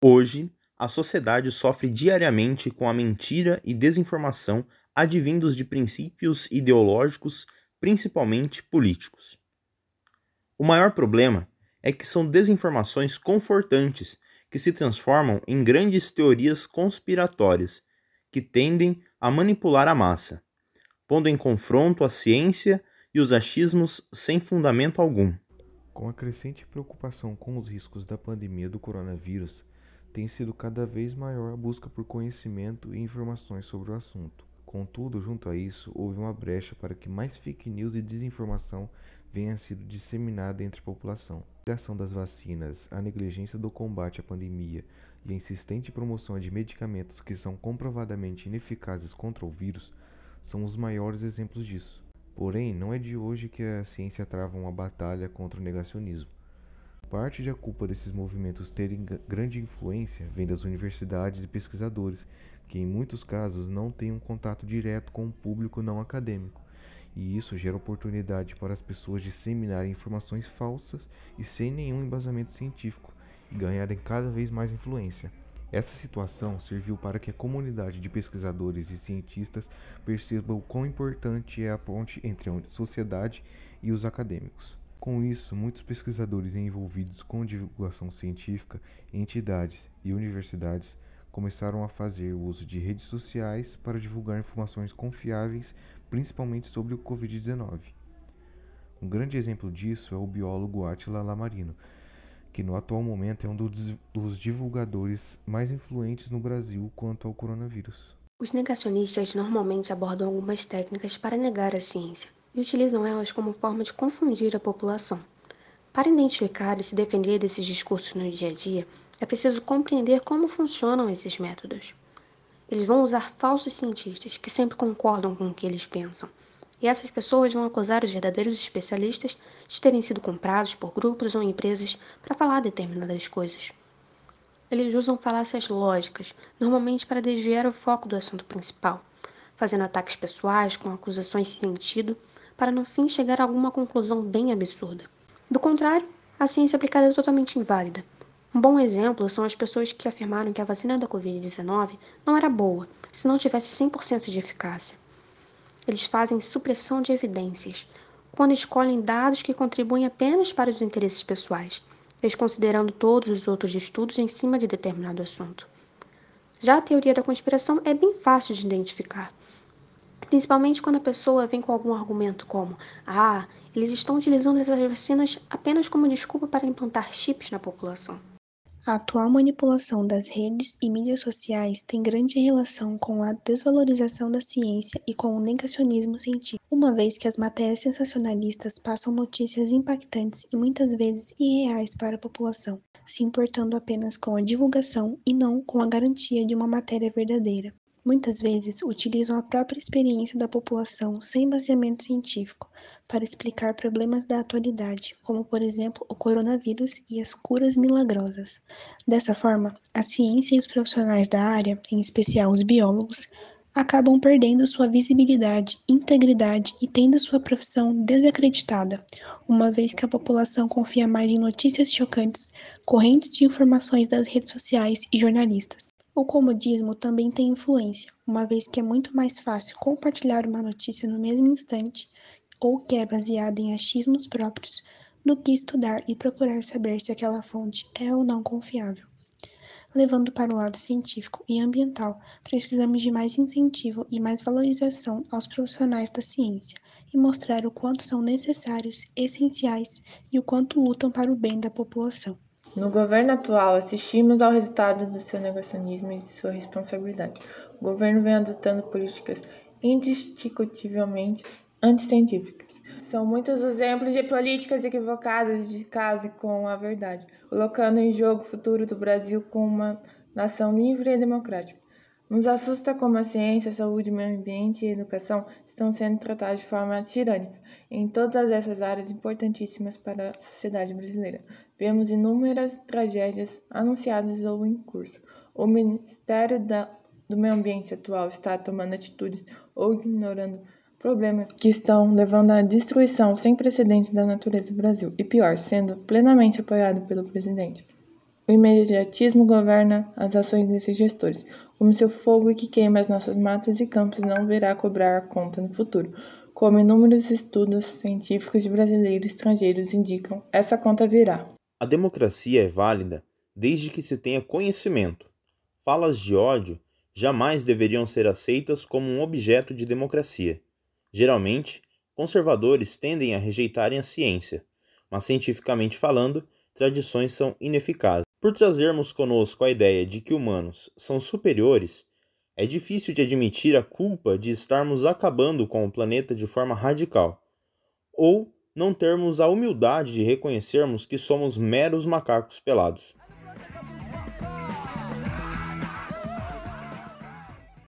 Hoje, a sociedade sofre diariamente com a mentira e desinformação advindos de princípios ideológicos, principalmente políticos. O maior problema é que são desinformações confortantes que se transformam em grandes teorias conspiratórias que tendem a manipular a massa, pondo em confronto a ciência e os achismos sem fundamento algum. Com a crescente preocupação com os riscos da pandemia do coronavírus, tem sido cada vez maior a busca por conhecimento e informações sobre o assunto. Contudo, junto a isso, houve uma brecha para que mais fake news e desinformação venha sido disseminada entre a população. A ação das vacinas, a negligência do combate à pandemia e a insistente promoção de medicamentos que são comprovadamente ineficazes contra o vírus são os maiores exemplos disso. Porém, não é de hoje que a ciência trava uma batalha contra o negacionismo. Parte da culpa desses movimentos terem grande influência vem das universidades e pesquisadores, que em muitos casos não têm um contato direto com o público não acadêmico, e isso gera oportunidade para as pessoas disseminarem informações falsas e sem nenhum embasamento científico e ganharem cada vez mais influência. Essa situação serviu para que a comunidade de pesquisadores e cientistas perceba o quão importante é a ponte entre a sociedade e os acadêmicos. Com isso, muitos pesquisadores envolvidos com divulgação científica, entidades e universidades começaram a fazer uso de redes sociais para divulgar informações confiáveis, principalmente sobre o Covid-19. Um grande exemplo disso é o biólogo Attila Lamarino, que no atual momento é um dos divulgadores mais influentes no Brasil quanto ao coronavírus. Os negacionistas normalmente abordam algumas técnicas para negar a ciência e utilizam elas como forma de confundir a população. Para identificar e se defender desses discursos no dia a dia, é preciso compreender como funcionam esses métodos. Eles vão usar falsos cientistas que sempre concordam com o que eles pensam. E essas pessoas vão acusar os verdadeiros especialistas de terem sido comprados por grupos ou empresas para falar determinadas coisas. Eles usam falácias lógicas, normalmente para desviar o foco do assunto principal, fazendo ataques pessoais com acusações sem sentido, para no fim chegar a alguma conclusão bem absurda. Do contrário, a ciência aplicada é totalmente inválida. Um bom exemplo são as pessoas que afirmaram que a vacina da Covid-19 não era boa se não tivesse 100% de eficácia. Eles fazem supressão de evidências, quando escolhem dados que contribuem apenas para os interesses pessoais, desconsiderando todos os outros estudos em cima de determinado assunto. Já a teoria da conspiração é bem fácil de identificar. Principalmente quando a pessoa vem com algum argumento como: ah, eles estão utilizando essas vacinas apenas como desculpa para implantar chips na população. A atual manipulação das redes e mídias sociais tem grande relação com a desvalorização da ciência e com o negacionismo científico, uma vez que as matérias sensacionalistas passam notícias impactantes e muitas vezes irreais para a população, se importando apenas com a divulgação e não com a garantia de uma matéria verdadeira muitas vezes utilizam a própria experiência da população sem baseamento científico para explicar problemas da atualidade, como por exemplo o coronavírus e as curas milagrosas. Dessa forma, a ciência e os profissionais da área, em especial os biólogos, acabam perdendo sua visibilidade, integridade e tendo sua profissão desacreditada, uma vez que a população confia mais em notícias chocantes, correntes de informações das redes sociais e jornalistas. O comodismo também tem influência, uma vez que é muito mais fácil compartilhar uma notícia no mesmo instante, ou que é baseada em achismos próprios, do que estudar e procurar saber se aquela fonte é ou não confiável. Levando para o lado científico e ambiental, precisamos de mais incentivo e mais valorização aos profissionais da ciência e mostrar o quanto são necessários, essenciais e o quanto lutam para o bem da população. No governo atual, assistimos ao resultado do seu negacionismo e de sua responsabilidade. O governo vem adotando políticas indiscutivelmente anticientíficas. São muitos os exemplos de políticas equivocadas de caso com a verdade, colocando em jogo o futuro do Brasil como uma nação livre e democrática. Nos assusta como a ciência, a saúde, o meio ambiente e a educação estão sendo tratados de forma tirânica em todas essas áreas importantíssimas para a sociedade brasileira. Vemos inúmeras tragédias anunciadas ou em curso. O Ministério da, do Meio Ambiente atual está tomando atitudes ou ignorando problemas que estão levando à destruição sem precedentes da natureza do Brasil e, pior, sendo plenamente apoiado pelo presidente. O imediatismo governa as ações desses gestores, como se o fogo que queima as nossas matas e campos não virá cobrar a conta no futuro. Como inúmeros estudos científicos de brasileiros e estrangeiros indicam, essa conta virá. A democracia é válida desde que se tenha conhecimento. Falas de ódio jamais deveriam ser aceitas como um objeto de democracia. Geralmente, conservadores tendem a rejeitarem a ciência, mas cientificamente falando, tradições são ineficazes. Por trazermos conosco a ideia de que humanos são superiores, é difícil de admitir a culpa de estarmos acabando com o planeta de forma radical, ou não termos a humildade de reconhecermos que somos meros macacos pelados.